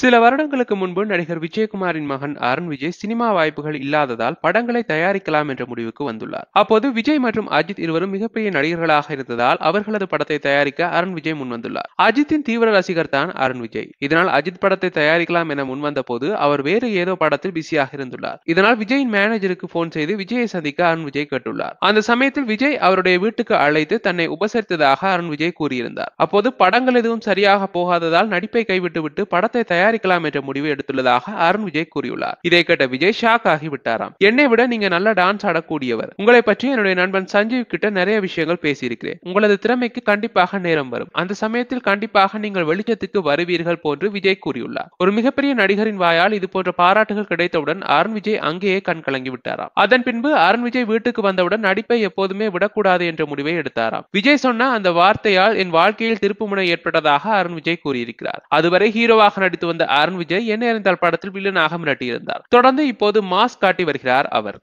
சில வருடங்களுக்கு முன்பு நடிகர் விஜயகுமாரின் மகன் அருண் விஜய் சினிமா வாய்ப்புகள் இல்லாததால் படங்களை தயாரிக்கலாம் என்ற முடிவுக்கு வந்துள்ளார் அப்போது விஜய் மற்றும் அஜித் இருவரும் மிகப்பெரிய நடிகர்களாக இருந்ததால் அவர்களது படத்தை தயாரிக்க அருண் விஜய் முன்வந்துள்ளார் அஜித்தின் தீவிர ரசிகர் தான் அருண் விஜய் இதனால் அஜித் படத்தை தயாரிக்கலாம் என முன்வந்த போது அவர் வேறு ஏதோ படத்தில் பிஸியாக இருந்துள்ளார் இதனால் விஜயின் மேனேஜருக்கு போன் செய்து விஜயை சந்திக்க அருண் விஜய் கேட்டுள்ளார் அந்த சமயத்தில் விஜய் அவருடைய வீட்டுக்கு அழைத்து தன்னை உபசரித்ததாக அருண் விஜய் கூறியிருந்தார் அப்போது படங்கள் எதுவும் சரியாக போகாததால் நடிப்பை கைவிட்டுவிட்டு படத்தை தயார் தயாரிக்கலாம் என்ற முடிவு எடுத்துள்ளதாக அருண் விஜய் கூறியுள்ளார் இதை கேட்ட விஜய் ஷாக் ஆகிவிட்டாராம் என்னை விட நீங்க நல்ல டான்ஸ் ஆடக்கூடியவர் உங்களை பற்றி என்னுடைய நண்பன் சஞ்சீவ் கிட்ட நிறைய விஷயங்கள் பேசியிருக்கிறேன் உங்களது திறமைக்கு கண்டிப்பாக நேரம் வரும் அந்த சமயத்தில் கண்டிப்பாக நீங்கள் வெளிச்சத்துக்கு வருவீர்கள் போன்று விஜய் கூறியுள்ளார் ஒரு மிகப்பெரிய நடிகரின் வாயால் இது போன்ற பாராட்டுகள் கிடைத்தவுடன் அருண் விஜய் அங்கேயே கண் கலங்கி விட்டாராம் அதன் பின்பு அருண் விஜய் வீட்டுக்கு வந்தவுடன் நடிப்பை எப்போதுமே விடக்கூடாது என்ற முடிவை எடுத்தாராம் விஜய் சொன்ன அந்த வார்த்தையால் என் வாழ்க்கையில் திருப்புமுனை ஏற்பட்டதாக அருண் விஜய் கூறியிருக்கிறார் அதுவரை ஹீரோவாக நடித்து வந்த அருண் விஜய் என்ன இருந்தால் படத்தில் வில்லனாக மிரட்டியிருந்தார் தொடர்ந்து இப்போது மாஸ் காட்டி வருகிறார் அவர்